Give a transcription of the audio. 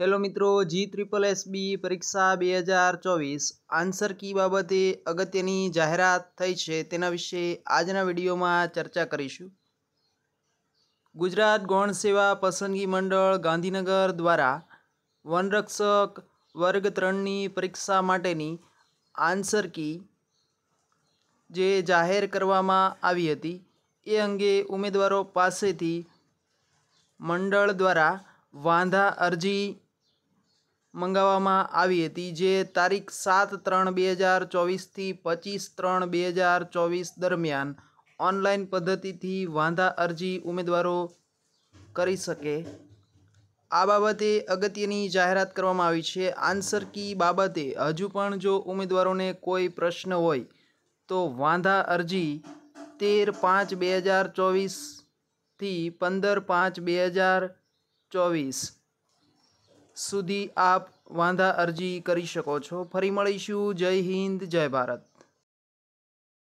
hello મિત્રો જી triple SB પરીક્ષા બે હજાર ચોવીસ આન્સર કી બાબતે અગત્યની જાહેરાત થઈ છે તેના વિશે આજના વિડીયોમાં ચર્ચા કરીશું ગુજરાત ગૌણ સેવા પસંદગી મંડળ ગાંધીનગર દ્વારા વનરક્ષક વર્ગ ત્રણની પરીક્ષા માટેની આન્સર કી જે જાહેર કરવામાં આવી હતી એ અંગે ઉમેદવારો પાસેથી મંડળ દ્વારા વાંધા અરજી મંગાવવામાં આવી હતી જે તારીખ સાત ત્રણ બે હજાર ચોવીસથી પચીસ ત્રણ બે હજાર ચોવીસ દરમિયાન ઓનલાઈન પદ્ધતિથી વાંધા અરજી ઉમેદવારો કરી શકે આ બાબતે અગત્યની જાહેરાત કરવામાં આવી છે આન્સર કી બાબતે હજુ પણ જો ઉમેદવારોને કોઈ પ્રશ્ન હોય તો વાંધા અરજી તેર પાંચ બે હજાર ચોવીસથી પંદર પાંચ બે હજાર ચોવીસ સુધી આપ વાંધા અરજી કરી શકો છો ફરી મળીશું જય હિન્દ જય ભારત